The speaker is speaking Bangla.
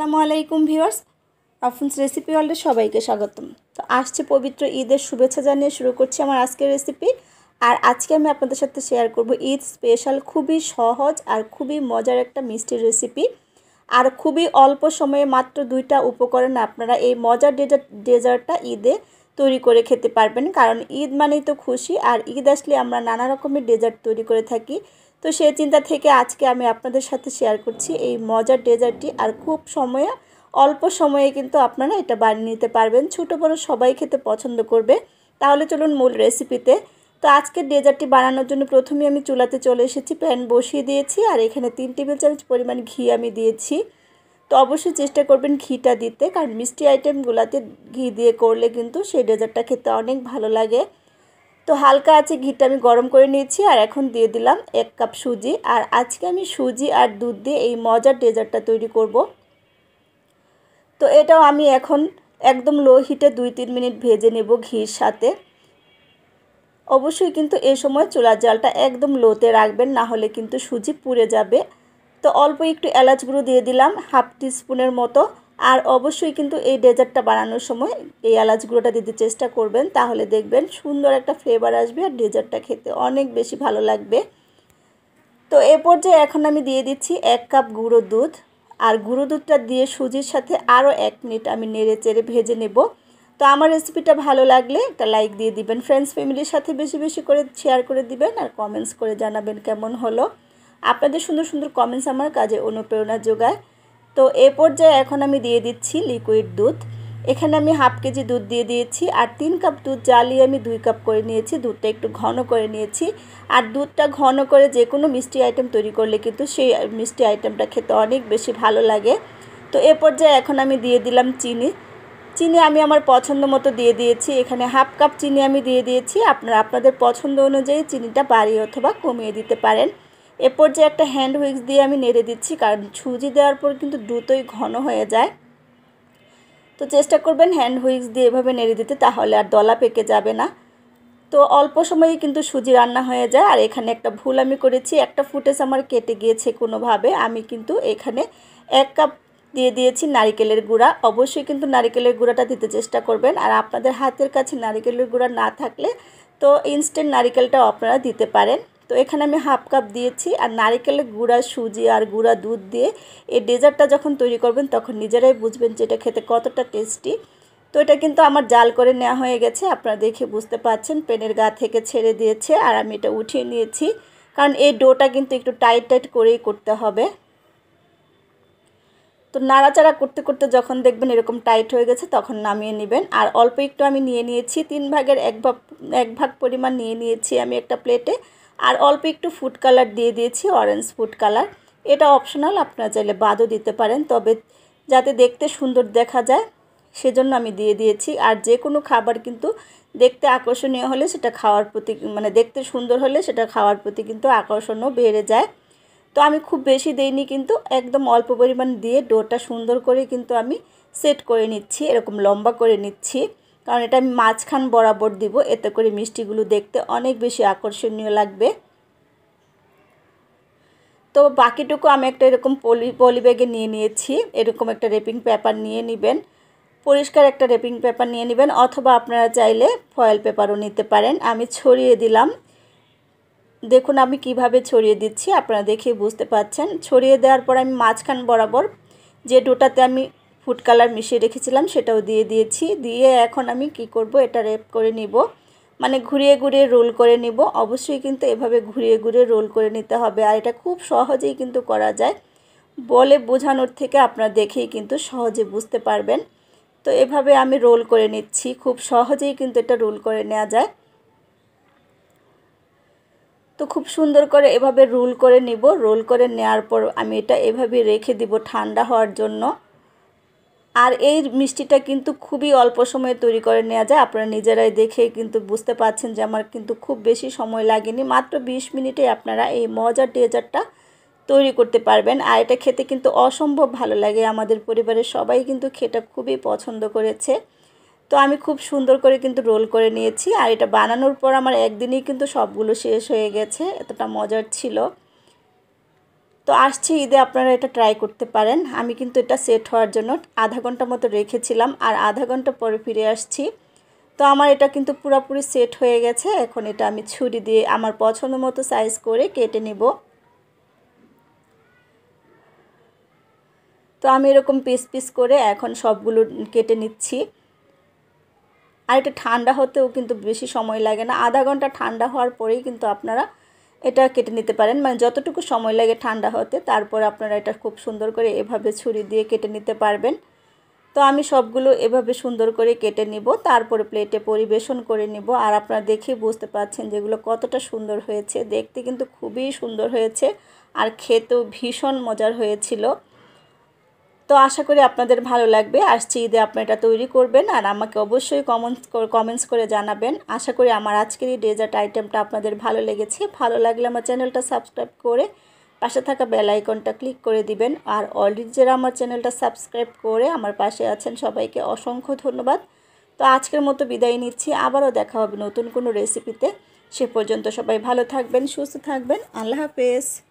আসসালামু আলাইকুম ভিউয়ার্স আফুন্স রেসিপি ওয়ার্ল্ডে সবাইকে স্বাগতম তো আসছে পবিত্র ঈদের শুভেচ্ছা জানিয়ে শুরু করছি আমার আজকের রেসিপি আর আজকে আমি আপনাদের সাথে শেয়ার করব ঈদ স্পেশাল খুবই সহজ আর খুবই মজার একটা মিষ্টির রেসিপি আর খুবই অল্প সময়ে মাত্র দুইটা উপকরণে আপনারা এই মজার ডেজার্ট ডেজার্টটা ঈদে তৈরি করে খেতে পারবেন কারণ ঈদ মানেই তো খুশি আর ঈদ আসলে আমরা নানা রকমের ডেজার্ট তৈরি করে থাকি তো সেই চিন্তা থেকে আজকে আমি আপনাদের সাথে শেয়ার করছি এই মজার ডেজার্টটি আর খুব সময়ে অল্প সময়ে কিন্তু আপনারা এটা বানিয়ে নিতে পারবেন ছোটো বড় সবাই খেতে পছন্দ করবে তাহলে চলুন মূল রেসিপিতে তো আজকের ডেজার্টটি বানানোর জন্য প্রথমে আমি চুলাতে চলে এসেছি প্যান বসিয়ে দিয়েছি আর এখানে তিন টেবিল চামচ পরিমাণ ঘি আমি দিয়েছি তো অবশ্যই চেষ্টা করবেন ঘিটা দিতে কারণ মিষ্টি আইটেমগুলোতে ঘি দিয়ে করলে কিন্তু সেই ডেজার্টটা খেতে অনেক ভালো লাগে তো হালকা আছে ঘিটা আমি গরম করে নিয়েছি আর এখন দিয়ে দিলাম এক কাপ সুজি আর আজকে আমি সুজি আর দুধ দিয়ে এই মজার ডেজার্টটা তৈরি করব তো এটাও আমি এখন একদম লো হিটে দুই তিন মিনিট ভেজে নেব ঘির সাথে অবশ্যই কিন্তু এ সময় চুলার জালটা একদম লোতে রাখবেন না হলে কিন্তু সুজি পুড়ে যাবে তো অল্প একটু এলাচ গুঁড়ো দিয়ে দিলাম হাফ টিস্পুনের মতো আর অবশ্যই কিন্তু এই ডেজার্টটা বানানোর সময় এই এলাচ গুঁড়োটা দিতে চেষ্টা করবেন তাহলে দেখবেন সুন্দর একটা ফ্লেভার আসবে আর ডেজার্টটা খেতে অনেক বেশি ভালো লাগবে তো এ পর্যায়ে এখন আমি দিয়ে দিচ্ছি এক কাপ গুঁড়ো দুধ আর গুঁড়ো দুধটা দিয়ে সুজির সাথে আরও এক মিনিট আমি নেড়ে চেড়ে ভেজে নেব তো আমার রেসিপিটা ভালো লাগলে একটা লাইক দিয়ে দিবেন ফ্রেন্ডস ফ্যামিলির সাথে বেশি বেশি করে শেয়ার করে দিবেন আর কমেন্টস করে জানাবেন কেমন হলো আপনাদের সুন্দর সুন্দর কমেন্টস আমার কাজে অনুপ্রেরণা যোগায় তো এ পর্যায়ে এখন আমি দিয়ে দিচ্ছি লিকুইড দুধ এখানে আমি হাফ কেজি দুধ দিয়ে দিয়েছি আর তিন কাপ দুধ জ্বালিয়ে আমি দুই কাপ করে নিয়েছি দুধটা একটু ঘন করে নিয়েছি আর দুধটা ঘন করে যে কোনো মিষ্টি আইটেম তৈরি করলে কিন্তু সেই মিষ্টি আইটেমটা খেতে অনেক বেশি ভালো লাগে তো এ পর্যায়ে এখন আমি দিয়ে দিলাম চিনি চিনি আমি আমার পছন্দ মতো দিয়ে দিয়েছি এখানে হাফ কাপ চিনি আমি দিয়ে দিয়েছি আপনারা আপনাদের পছন্দ অনুযায়ী চিনিটা বাড়িয়ে অথবা কমিয়ে দিতে পারেন এরপর যে একটা হ্যান্ড উইক্স দিয়ে আমি নেড়ে দিচ্ছি কারণ সুজি দেওয়ার পর কিন্তু দ্রুতই ঘন হয়ে যায় তো চেষ্টা করবেন হ্যান্ড হুইক্স দিয়ে এভাবে নেড়ে দিতে তাহলে আর দলা পেকে যাবে না তো অল্প সময়ে কিন্তু সুজি রান্না হয়ে যায় আর এখানে একটা ভুল আমি করেছি একটা ফুটেজ আমার কেটে গিয়েছে কোনোভাবে আমি কিন্তু এখানে এক কাপ দিয়ে দিয়েছি নারিকেলের গুঁড়া অবশ্যই কিন্তু নারিকেলের গুঁড়াটা দিতে চেষ্টা করবেন আর আপনাদের হাতের কাছে নারিকেলের গুঁড়া না থাকলে তো ইনস্ট্যান্ট নারিকেলটা আপনারা দিতে পারেন তো এখানে আমি হাফ কাপ দিয়েছি আর নারিকেলের গুঁড়া সুজি আর গুঁড়া দুধ দিয়ে এই ডেজার্টটা যখন তৈরি করবেন তখন নিজেরাই বুঝবেন যে এটা খেতে কতটা টেস্টি তো এটা কিন্তু আমার জাল করে নেওয়া হয়ে গেছে আপনারা দেখে বুঝতে পাচ্ছেন পেনের গা থেকে ছেড়ে দিয়েছে আর আমি এটা উঠিয়ে নিয়েছি কারণ এই ডোটা কিন্তু একটু টাইট টাইট করেই করতে হবে তো নাড়াচাড়া করতে করতে যখন দেখবেন এরকম টাইট হয়ে গেছে তখন নামিয়ে নেবেন আর অল্প একটু আমি নিয়ে নিয়েছি তিন ভাগের এক ভাগ এক ভাগ পরিমাণ নিয়ে নিয়েছি আমি একটা প্লেটে আর অল্প একটু ফুড কালার দিয়ে দিয়েছি অরেঞ্জ ফুড কালার এটা অপশনাল আপনারা চাইলে বাদও দিতে পারেন তবে যাতে দেখতে সুন্দর দেখা যায় সেজন্য আমি দিয়ে দিয়েছি আর যে কোনো খাবার কিন্তু দেখতে আকর্ষণীয় হলে সেটা খাওয়ার প্রতি মানে দেখতে সুন্দর হলে সেটা খাওয়ার প্রতি কিন্তু আকর্ষণও বেড়ে যায় তো আমি খুব বেশি দেইনি কিন্তু একদম অল্প পরিমাণ দিয়ে ডোটা সুন্দর করে কিন্তু আমি সেট করে নিচ্ছি এরকম লম্বা করে নিচ্ছি কারণ এটা আমি মাঝখান বরাবর দিব এতে করে মিষ্টিগুলো দেখতে অনেক বেশি আকর্ষণীয় লাগবে তো বাকিটুকু আমি একটা এরকম পলি পলি ব্যাগে নিয়ে নিয়েছি এরকম একটা রেপিং পেপার নিয়ে নেবেন পরিষ্কার একটা রেপিং পেপার নিয়ে নেবেন অথবা আপনারা চাইলে ফয়েল পেপারও নিতে পারেন আমি ছড়িয়ে দিলাম দেখুন আমি কিভাবে ছড়িয়ে দিচ্ছি আপনারা দেখে বুঝতে পাচ্ছেন ছড়িয়ে দেওয়ার পর আমি মাঝখান বরাবর যে ডোটাতে আমি ফুড কালার মিশিয়ে রেখেছিলাম সেটাও দিয়ে দিয়েছি দিয়ে এখন আমি কি করব এটা রেপ করে নিব মানে ঘুরিয়ে ঘুরিয়ে রোল করে নিব অবশ্যই কিন্তু এভাবে ঘুরিয়ে ঘুরিয়ে রোল করে নিতে হবে আর এটা খুব সহজেই কিন্তু করা যায় বলে বোঝানোর থেকে আপনারা দেখেই কিন্তু সহজে বুঝতে পারবেন তো এভাবে আমি রোল করে নিচ্ছি খুব সহজেই কিন্তু এটা রোল করে নেওয়া যায় তো খুব সুন্দর করে এভাবে রোল করে নিব রোল করে নেওয়ার পর আমি এটা এভাবে রেখে দিব ঠান্ডা হওয়ার জন্য আর এই মিষ্টিটা কিন্তু খুবই অল্প সময়ে তৈরি করে নেওয়া যায় আপনারা নিজেরাই দেখে কিন্তু বুঝতে পাচ্ছেন যে আমার কিন্তু খুব বেশি সময় লাগেনি মাত্র ২০ মিনিটে আপনারা এই মজার ডেজার্টটা তৈরি করতে পারবেন আর এটা খেতে কিন্তু অসম্ভব ভালো লাগে আমাদের পরিবারের সবাই কিন্তু খেটা খুবই পছন্দ করেছে তো আমি খুব সুন্দর করে কিন্তু রোল করে নিয়েছি আর এটা বানানোর পর আমার একদিনই কিন্তু সবগুলো শেষ হয়ে গেছে এতটা মজার ছিল তো আসছে ঈদে আপনারা এটা ট্রাই করতে পারেন আমি কিন্তু এটা সেট হওয়ার জন্য আধা ঘন্টা মতো রেখেছিলাম আর আধা ঘন্টা পরে ফিরে আসছি তো আমার এটা কিন্তু পুরোপুরি সেট হয়ে গেছে এখন এটা আমি ছুরি দিয়ে আমার পছন্দ মতো সাইজ করে কেটে নেব তো আমি এরকম পিস পিস করে এখন সবগুলো কেটে নিচ্ছি আর এটা ঠান্ডা হতেও কিন্তু বেশি সময় লাগে না আধা ঘন্টা ঠান্ডা হওয়ার পরেই কিন্তু আপনারা এটা কেটে নিতে পারেন মানে যতটুকু সময় লাগে ঠান্ডা হতে তারপর আপনারা এটা খুব সুন্দর করে এভাবে ছুরি দিয়ে কেটে নিতে পারবেন তো আমি সবগুলো এভাবে সুন্দর করে কেটে নিব তারপরে প্লেটে পরিবেশন করে নিব আর আপনারা দেখে বুঝতে পাচ্ছেন যেগুলো কতটা সুন্দর হয়েছে দেখতে কিন্তু খুবই সুন্দর হয়েছে আর খেতেও ভীষণ মজার হয়েছিল তো আশা করি আপনাদের ভালো লাগবে আসছি ঈদে আপনি এটা তৈরি করবেন আর আমাকে অবশ্যই কমেন্টস কমেন্টস করে জানাবেন আশা করি আমার আজকের এই ডেজার্ট আইটেমটা আপনাদের ভালো লেগেছে ভালো লাগলে আমার চ্যানেলটা সাবস্ক্রাইব করে পাশে থাকা বেল আইকনটা ক্লিক করে দিবেন আর অলরেডি যারা আমার চ্যানেলটা সাবস্ক্রাইব করে আমার পাশে আছেন সবাইকে অসংখ্য ধন্যবাদ তো আজকের মতো বিদায় নিচ্ছি আবারও দেখা হবে নতুন কোনো রেসিপিতে সে পর্যন্ত সবাই ভালো থাকবেন সুস্থ থাকবেন আল্লাহ হাফেজ